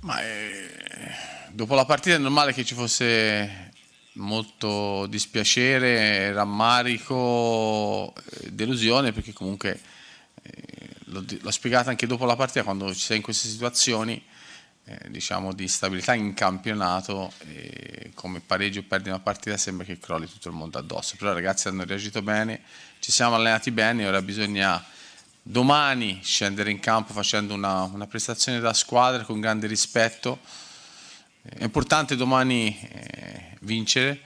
Ma eh, dopo la partita è normale che ci fosse molto dispiacere, rammarico, eh, delusione perché comunque eh, l'ho spiegato anche dopo la partita quando ci sei in queste situazioni eh, diciamo di stabilità in campionato eh, come pareggio perdi una partita sembra che crolli tutto il mondo addosso però i ragazzi hanno reagito bene ci siamo allenati bene ora bisogna domani scendere in campo facendo una, una prestazione da squadra con grande rispetto. È importante domani eh, vincere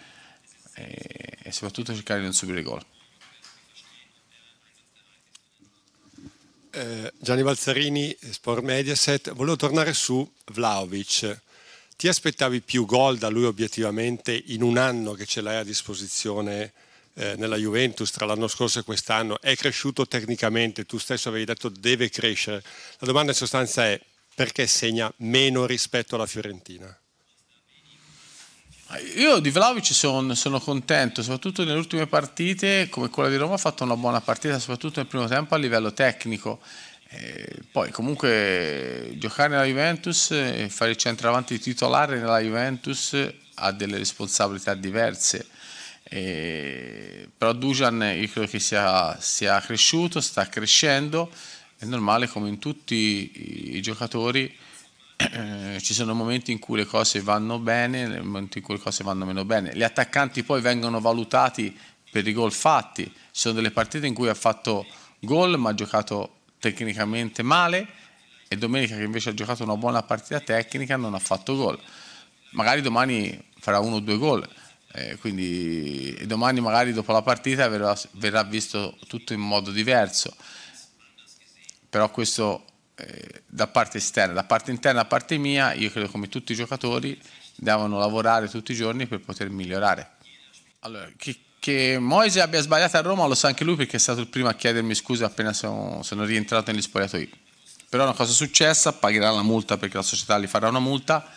eh, e soprattutto cercare di non subire gol. Eh, Gianni Balzarini, Sport Mediaset, volevo tornare su Vlaovic. Ti aspettavi più gol da lui obiettivamente in un anno che ce l'hai a disposizione? eh, nella Juventus tra l'anno scorso e quest'anno, è cresciuto tecnicamente, tu stesso avevi detto deve crescere. La domanda in sostanza è perché segna meno rispetto alla Fiorentina? Io di Vlaovic sono, sono contento, soprattutto nelle ultime partite, come quella di Roma ha fatto una buona partita, soprattutto nel primo tempo a livello tecnico. Eh, poi comunque giocare nella Juventus e fare il centravanti titolare nella Juventus ha delle responsabilità diverse però Dujan io credo che sia, sia, cresciuto, sta crescendo, è normale come in tutti i, i giocatori eh, ci sono momenti in cui le cose vanno bene, momenti in cui le cose vanno meno bene. Gli attaccanti poi vengono valutati per i gol fatti, ci sono delle partite in cui ha fatto gol ma ha giocato tecnicamente male e domenica che invece ha giocato una buona partita tecnica non ha fatto gol. Magari domani farà uno o due gol eh, quindi domani magari dopo la partita verrà, verrà, visto tutto in modo diverso, però questo eh, da parte esterna, da parte interna, da parte mia, io credo come tutti i giocatori devono lavorare tutti i giorni per poter migliorare. Allora, che, che Moise abbia sbagliato a Roma lo sa anche lui perché è stato il primo a chiedermi scusa appena sono, sono rientrato negli spogliatoi. Però una cosa è successa, pagherà la multa perché la società gli farà una multa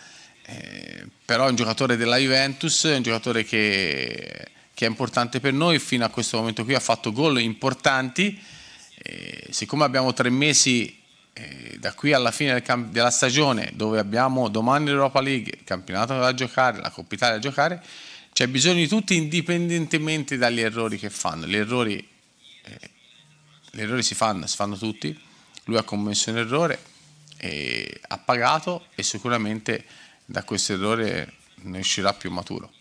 eh, però è un giocatore della Juventus, è un giocatore che, che, è importante per noi, fino a questo momento qui ha fatto gol importanti, eh, siccome abbiamo tre mesi eh, da qui alla fine del della stagione dove abbiamo domani l'Europa League, il campionato da giocare, la Coppa Italia da giocare, c'è bisogno di tutti indipendentemente dagli errori che fanno, gli errori, eh, gli errori si fanno, si fanno tutti, lui ha commesso un errore, e eh, ha pagato e sicuramente da questo errore ne uscirà più maturo.